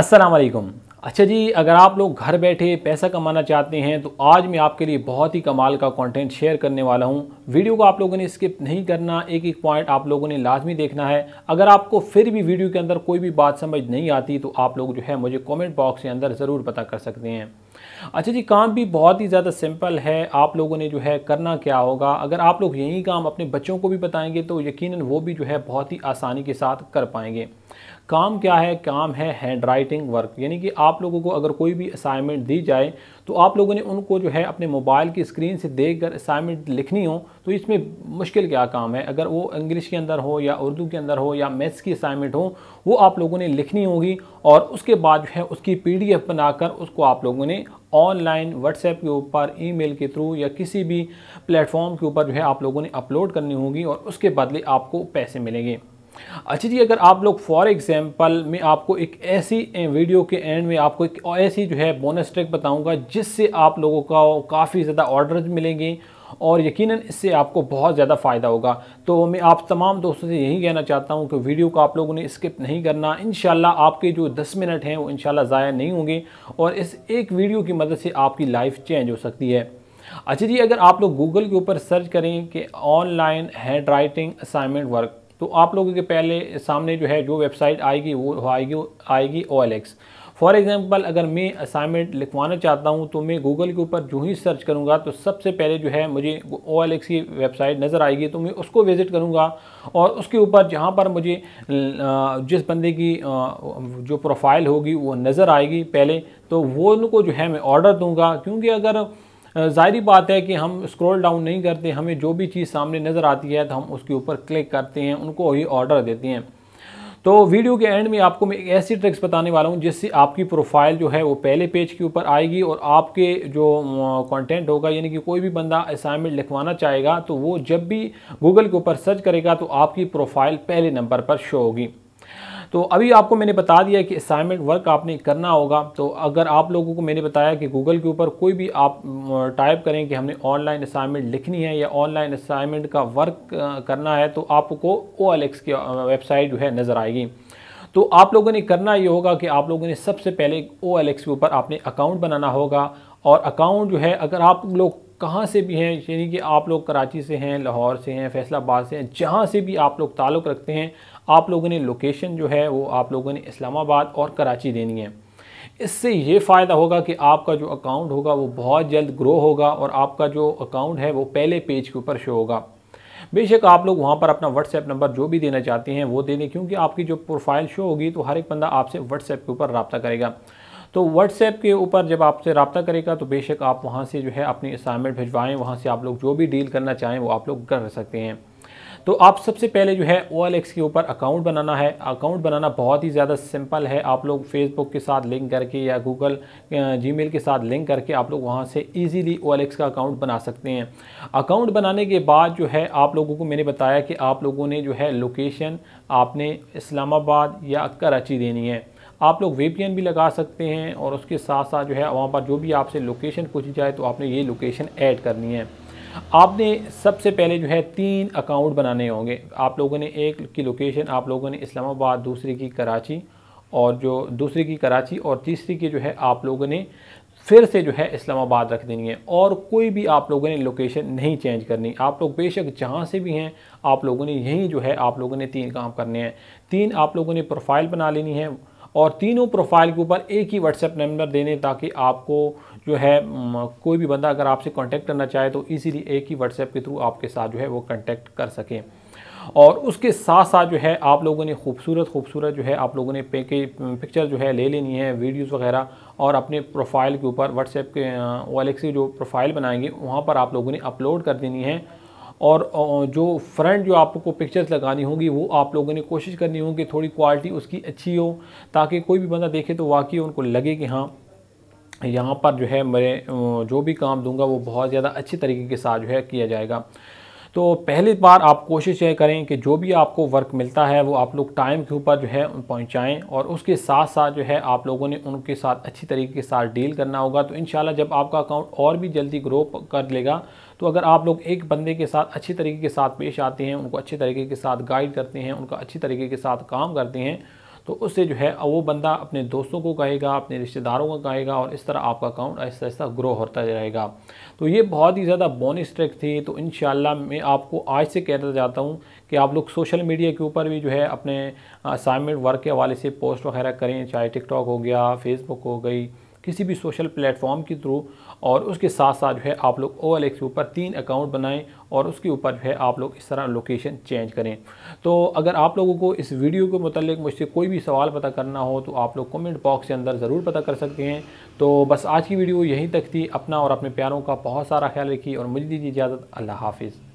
असलम अच्छा जी अगर आप लोग घर बैठे पैसा कमाना चाहते हैं तो आज मैं आपके लिए बहुत ही कमाल का कंटेंट शेयर करने वाला हूं वीडियो को आप लोगों ने स्किप नहीं करना एक एक पॉइंट आप लोगों ने लाजमी देखना है अगर आपको फिर भी वीडियो के अंदर कोई भी बात समझ नहीं आती तो आप लोग जो है मुझे कॉमेंट बॉक्स के अंदर ज़रूर पता कर सकते हैं अच्छा जी काम भी बहुत ही ज़्यादा सिंपल है आप लोगों ने जो है करना क्या होगा अगर आप लोग यही काम अपने बच्चों को भी बताएंगे तो यकीन वो भी जो है बहुत ही आसानी के साथ कर पाएंगे काम क्या है काम है हैंड राइटिंग वर्क यानी कि आप लोगों को अगर कोई भी असाइनमेंट दी जाए तो आप लोगों ने उनको जो है अपने मोबाइल की स्क्रीन से देख कर असाइनमेंट लिखनी हो तो इसमें मुश्किल क्या काम है अगर वो इंग्लिश के अंदर हो या उर्दू के अंदर हो या मैथ्स की असाइनमेंट हो वो आप लोगों ने लिखनी होगी और उसके बाद जो है उसकी पीडीएफ बनाकर उसको आप लोगों ने ऑनलाइन व्हाट्सएप के ऊपर ईमेल के थ्रू या किसी भी प्लेटफॉर्म के ऊपर जो है आप लोगों ने अपलोड करनी होगी और उसके बदले आपको पैसे मिलेंगे अच्छा जी अगर आप लोग फॉर एग्जांपल मैं आपको एक ऐसी वीडियो के एंड में आपको एक ऐसी जो है बोनस ट्रैक बताऊंगा जिससे आप लोगों का काफ़ी ज़्यादा ऑर्डर्स मिलेंगे और यकीनन इससे आपको बहुत ज़्यादा फ़ायदा होगा तो मैं आप तमाम दोस्तों से यही कहना चाहता हूँ कि वीडियो को आप लोगों ने स्किप नहीं करना इन आपके जो 10 मिनट हैं वो इन ज़ाया नहीं होंगे और इस एक वीडियो की मदद से आपकी लाइफ चेंज हो सकती है अच्छा जी अगर आप लोग गूगल के ऊपर सर्च करें कि online handwriting assignment work तो आप लोगों के पहले सामने जो है जो वेबसाइट आएगी वो आएगी आएगी ओ फॉर एग्ज़ाम्पल अगर मैं असाइनमेंट लिखवाना चाहता हूँ तो मैं गूगल के ऊपर जो ही सर्च करूँगा तो सबसे पहले जो है मुझे ओ एल एक्स की वेबसाइट नज़र आएगी तो मैं उसको विज़िट करूँगा और उसके ऊपर जहाँ पर मुझे जिस बंदे की जो प्रोफाइल होगी वो नज़र आएगी पहले तो वो उनको जो है मैं ऑर्डर दूँगा क्योंकि अगर ज़ाहरी बात है कि हम स्क्रॉल डाउन नहीं करते हमें जो भी चीज़ सामने नज़र आती है तो हम उसके ऊपर क्लिक करते हैं उनको ही ऑर्डर देते हैं तो वीडियो के एंड में आपको मैं एक ऐसी ट्रिक्स बताने वाला हूं जिससे आपकी प्रोफाइल जो है वो पहले पेज के ऊपर आएगी और आपके जो कंटेंट होगा यानी कि कोई भी बंदा असाइनमेंट लिखवाना चाहेगा तो वो जब भी गूगल के ऊपर सर्च करेगा तो आपकी प्रोफाइल पहले नंबर पर शो होगी तो अभी आपको मैंने बता दिया कि असाइनमेंट वर्क आपने करना होगा तो अगर आप लोगों को मैंने बताया कि गूगल के ऊपर कोई भी आप टाइप करें कि हमने ऑनलाइन असाइनमेंट लिखनी है या ऑनलाइन असाइनमेंट का वर्क करना है तो आपको ओ एल एक्स की वेबसाइट जो है नज़र आएगी तो आप लोगों ने करना ये होगा कि आप लोगों ने सबसे पहले ओ एल एक्स के ऊपर आपने अकाउंट बनाना होगा और अकाउंट जो है अगर आप लोग कहाँ से भी हैं यानी कि आप लोग कराची से हैं लाहौर से हैं फैसलाबाद से हैं जहाँ से भी आप लोग ताल्लुक़ रखते हैं आप लोगों ने लोकेशन जो है वो आप लोगों ने इस्लामाबाद और कराची देनी है इससे ये फ़ायदा होगा कि आपका जो अकाउंट होगा वो बहुत जल्द ग्रो होगा और आपका जो अकाउंट है वो पहले पेज के ऊपर शो होगा बेशक आप लोग वहाँ पर अपना व्हाट्सएप नंबर जो भी देना चाहते हैं वो दे दें क्योंकि आपकी जो प्रोफाइल शो होगी तो हर एक बंदा आपसे व्हाट्सएप के ऊपर रबता करेगा तो व्हाट्सएप के ऊपर जब आपसे रबता करेगा तो बेशक आप वहाँ से जो है अपनी असाइनमेंट भिजवाएँ वहाँ से आप लोग जो भी डील करना चाहें वो आप लोग कर सकते हैं तो आप सबसे पहले जो है ओ के ऊपर अकाउंट बनाना है अकाउंट बनाना बहुत ही ज़्यादा सिंपल है आप लोग फेसबुक के साथ लिंक करके या गूगल जी के साथ लिंक करके आप लोग वहाँ से ईज़िली ओ का अकाउंट बना सकते हैं अकाउंट बनाने के बाद जो है आप लोगों को मैंने बताया कि आप लोगों ने जो है लोकेशन आपने इस्लामाबाद या कराची देनी है आप लोग वे भी लगा सकते हैं और उसके साथ साथ जो है वहाँ पर जो भी आपसे लोकेशन पूछी जाए तो आपने ये लोकेशन ऐड करनी है आपने सबसे पहले जो है तीन अकाउंट बनाने होंगे आप लोगों ने एक की लोकेशन आप लोगों ने इस्लामाबाद दूसरी की कराची और जो दूसरी की कराची और तीसरी की जो है आप लोगों ने फिर से जो है इस्लामाबाद रख देनी है और कोई भी आप लोगों ने लोकेशन नहीं चेंज करनी आप लोग बेशक जहाँ से भी हैं आप लोगों ने यहीं जो है आप लोगों ने तीन काम करने हैं तीन आप लोगों ने प्रोफाइल बना लेनी है और तीनों प्रोफाइल के ऊपर एक ही व्हाट्सएप नंबर देने ताकि आपको जो है कोई भी बंदा अगर आपसे कांटेक्ट करना चाहे तो इजीली एक ही व्हाट्सएप के थ्रू आपके साथ जो है वो कांटेक्ट कर सकें और उसके साथ साथ जो है आप लोगों ने खूबसूरत खूबसूरत जो है आप लोगों ने पे पिक्चर जो है ले लेनी है वीडियोस वगैरह और अपने प्रोफाइल के ऊपर व्हाट्सएप के वाले से जो प्रोफाइल बनाएंगे वहाँ पर आप लोगों ने अपलोड कर देनी है और जो फ्रंट जो आपको पिक्चर्स लगानी होगी वो आप लोगों ने कोशिश करनी होगी थोड़ी क्वालिटी उसकी अच्छी हो ताकि कोई भी बंदा देखे तो वाकई उनको लगे कि हाँ यहाँ पर जो है मैं जो भी काम दूंगा वो बहुत ज़्यादा अच्छी तरीके के साथ जो है किया जाएगा तो पहली बार आप कोशिश ये करें कि जो भी आपको वर्क मिलता है वो आप लोग टाइम के ऊपर जो है उन पहुँचाएँ और उसके साथ साथ जो है आप लोगों ने उनके साथ अच्छी तरीके के साथ डील करना होगा तो इन जब आपका अकाउंट और भी जल्दी ग्रो कर लेगा तो अगर आप लोग एक बंदे के साथ अच्छी तरीके के साथ पेश आते हैं उनको अच्छे तरीके के साथ गाइड करते हैं उनका अच्छी तरीके के साथ काम करते हैं तो उससे जो है वो बंदा अपने दोस्तों को कहेगा अपने रिश्तेदारों को कहेगा और इस तरह आपका अकाउंट ऐसा ऐसा ग्रो होता रहेगा तो ये बहुत ही ज़्यादा बोनस ट्रिक थी तो इन मैं आपको आज से कहना चाहता हूँ कि आप लोग सोशल मीडिया के ऊपर भी जो है अपने असाइनमेंट वर्क के हवाले से पोस्ट वगैरह करें चाहे टिकटॉक हो गया फेसबुक हो गई किसी भी सोशल प्लेटफॉर्म के थ्रू और उसके साथ साथ जो है आप लोग ओ एल एक्स के ऊपर तीन अकाउंट बनाएं और उसके ऊपर जो है आप लोग इस तरह लोकेशन चेंज करें तो अगर आप लोगों को इस वीडियो के मतलब मुझसे कोई भी सवाल पता करना हो तो आप लोग कमेंट बॉक्स के अंदर ज़रूर पता कर सकते हैं तो बस आज की वीडियो यहीं तक थी अपना और अपने प्यारों का बहुत सारा ख्याल रखिए और मुझे दीजिए इजाज़त अल्लाह हाफिज़